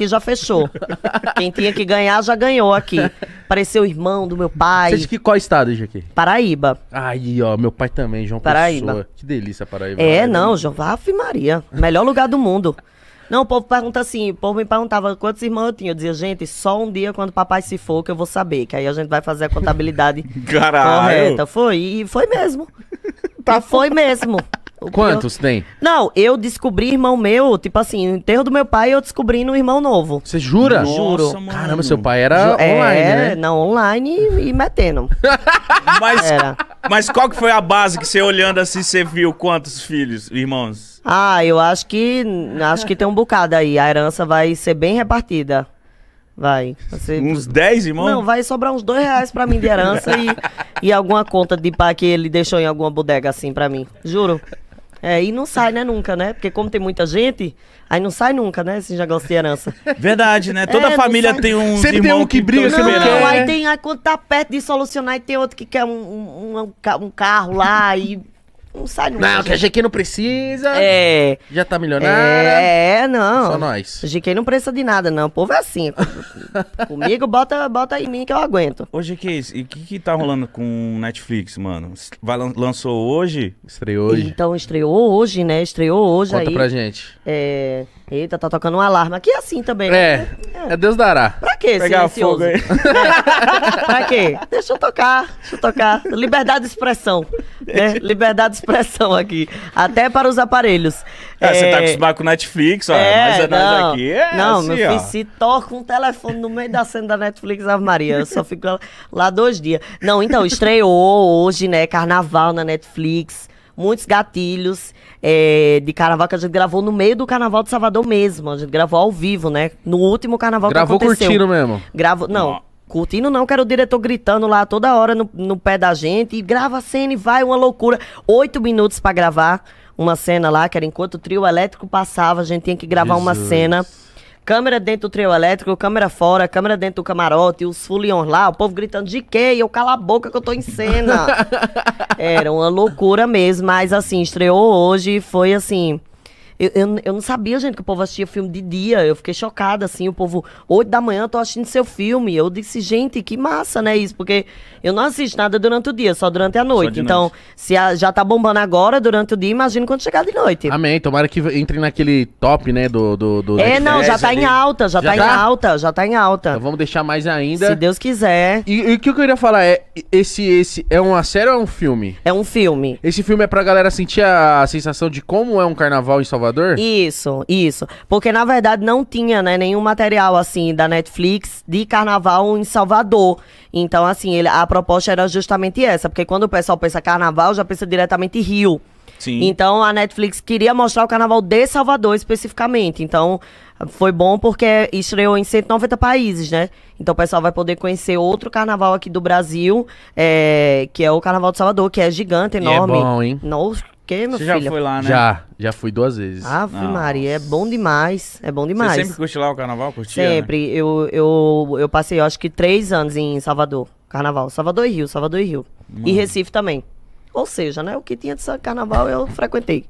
que já fechou. Quem tinha que ganhar já ganhou aqui. Pareceu o irmão do meu pai. Você de que qual estado, Jaque? Paraíba. Aí, ó, meu pai também, João Paraíba. Pessoa. Que delícia, Paraíba. É, não, João, Ave Maria. Melhor lugar do mundo. Não, o povo pergunta assim, o povo me perguntava quantos irmãos eu tinha. Eu dizia, gente, só um dia quando papai se for que eu vou saber, que aí a gente vai fazer a contabilidade Caralho. correta. Foi, e foi mesmo. Tá e foi mesmo. Quantos tem? Não, eu descobri irmão meu, tipo assim, no enterro do meu pai, eu descobri no irmão novo. Você jura? Nossa, Juro. Mano. Caramba, seu pai era Ju... É, online, é, né? Não, online e, e metendo. mas, era. mas qual que foi a base que você olhando assim, você viu quantos filhos, irmãos? Ah, eu acho que. Acho que tem um bocado aí. A herança vai ser bem repartida. Vai. Você... Uns 10, irmão? Não, vai sobrar uns 2 reais pra mim de herança e, e alguma conta de pá que ele deixou em alguma bodega assim pra mim. Juro. É, e não sai, né, nunca, né? Porque como tem muita gente, aí não sai nunca, né, esse negócio de herança. Verdade, né? Toda é, família tem um Sempre tem um que, briga, não, não, não, aí tem, aí quando tá perto de solucionar, e tem outro que quer um, um, um, um carro lá e não sai Não, que a né? GQ não precisa. É. Já tá milionária. É, é não. Só nós. A GQ não precisa de nada, não. O povo é assim. Comigo, bota, bota em mim que eu aguento. Ô, GQ, e o que, que tá rolando com Netflix, mano? Vai, lançou hoje? Estreou hoje. Então, estreou hoje, né? Estreou hoje Conta aí. Conta pra gente. É... Eita, tá tocando um alarme. Aqui é assim também. É, né? É. é, Deus dará. Pra quê, Pegar fogo aí. É. Pra quê? Deixa eu tocar, deixa eu tocar. Liberdade de expressão. Né? Liberdade de expressão aqui. Até para os aparelhos. É, você tá acostumado é. com Netflix, ó. É, mas é não, nós aqui. É não, assim, meu filho, ó. se toca um telefone no meio da cena da Netflix, Ave Maria. Eu só fico lá dois dias. Não, então, estreou hoje, né? Carnaval na Netflix muitos gatilhos é, de carnaval que a gente gravou no meio do carnaval de Salvador mesmo. A gente gravou ao vivo, né? No último carnaval gravou que aconteceu. Gravou curtindo mesmo? Gravou, não. Oh. Curtindo não, que era o diretor gritando lá toda hora no, no pé da gente. E grava a cena e vai, uma loucura. Oito minutos para gravar uma cena lá, que era enquanto o trio elétrico passava, a gente tinha que gravar Jesus. uma cena Câmera dentro do trio elétrico, câmera fora, câmera dentro do camarote, os fulions lá, o povo gritando de quê? E eu cala a boca que eu tô em cena. Era uma loucura mesmo, mas assim, estreou hoje e foi assim eu, eu, eu, não sabia, gente, que o povo assistia filme de dia. Eu fiquei chocada, assim. O povo, 8 da manhã, eu tô assistindo seu filme. Eu disse, gente, que massa, né? Isso, porque eu não assisto nada durante o dia, só durante a noite. Então, noite. se a, já tá bombando agora durante o dia, imagina quando chegar de noite. Amém. Tomara que entre naquele top, né? Do. do, do é, não, já tá ali. em alta, já, já tá, tá, em alta, já tá em alta. Então vamos deixar mais ainda. Se Deus quiser. E, o que eu queria falar é: esse, esse é uma série ou é um filme? É um filme. Esse filme é pra galera sentir a sensação de como é um carnaval em Salvador. Salvador? Isso, isso. Porque na verdade não tinha, né, nenhum material assim da Netflix de carnaval em Salvador. Então assim, ele, a proposta era justamente essa, porque quando o pessoal pensa carnaval, já pensa diretamente Rio. Sim. Então a Netflix queria mostrar o carnaval de Salvador especificamente. Então foi bom porque estreou em 190 países, né? Então o pessoal vai poder conhecer outro carnaval aqui do Brasil, é, que é o Carnaval de Salvador, que é gigante, enorme. E é bom, hein? Nossa, você já foi lá, né? Já, já fui duas vezes. Ah, Maria, é bom demais. É bom demais. Você sempre curte lá o carnaval, curtia? Né? Sempre. Né? Eu, eu, eu passei, eu acho que três anos em Salvador, carnaval. Salvador e Rio, Salvador e Rio. Mano. E Recife também. Ou seja, né, o que tinha de carnaval eu frequentei.